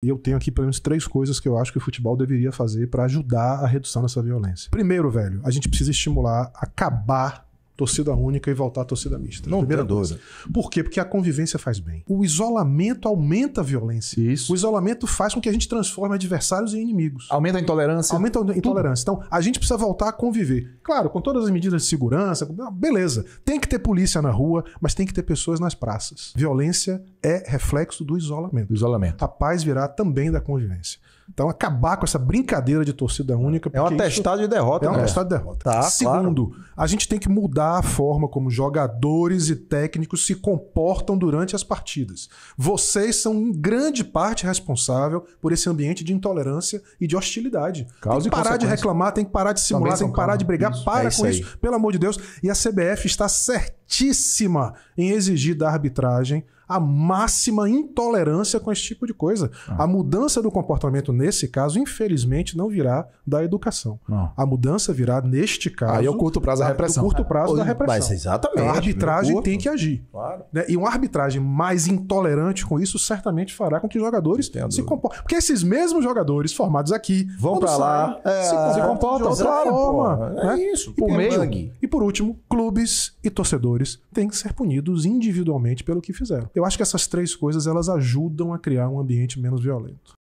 E eu tenho aqui pelo menos três coisas que eu acho que o futebol deveria fazer para ajudar a redução dessa violência. Primeiro, velho, a gente precisa estimular, acabar torcida única e voltar à torcida mista. Não Primeira dúvida. Por quê? Porque a convivência faz bem. O isolamento aumenta a violência. Isso. O isolamento faz com que a gente transforme adversários em inimigos. Aumenta a intolerância. Aumenta a intolerância. Tudo. Então, a gente precisa voltar a conviver. Claro, com todas as medidas de segurança, ah, beleza. Tem que ter polícia na rua, mas tem que ter pessoas nas praças. Violência é reflexo do isolamento. Do isolamento. A paz virá também da convivência. Então, acabar com essa brincadeira de torcida única. É um atestado de derrota. É um né? atestado de derrota. Tá, Segundo, claro. a gente tem que mudar a forma como jogadores e técnicos se comportam durante as partidas. Vocês são, em grande parte, responsável por esse ambiente de intolerância e de hostilidade. Causa tem que parar de reclamar, tem que parar de simular, tem que parar calma. de brigar. Isso. Para é com isso, pelo amor de Deus. E a CBF está certa corretíssima em exigir da arbitragem a máxima intolerância com esse tipo de coisa. Ah. A mudança do comportamento, nesse caso, infelizmente, não virá da educação. Ah. A mudança virá, neste caso. Aí é o curto prazo da ah, repressão. Do curto prazo da repressão. exatamente. A arbitragem tem que agir. Claro. Né? E uma arbitragem mais intolerante com isso certamente fará com que os jogadores Entendo. se comportem. Porque esses mesmos jogadores formados aqui vão para lá, é, se, comportam de outra claro, forma. É, né? isso. E por, meio, e por último, clubes e torcedores infratores têm que ser punidos individualmente pelo que fizeram. Eu acho que essas três coisas elas ajudam a criar um ambiente menos violento.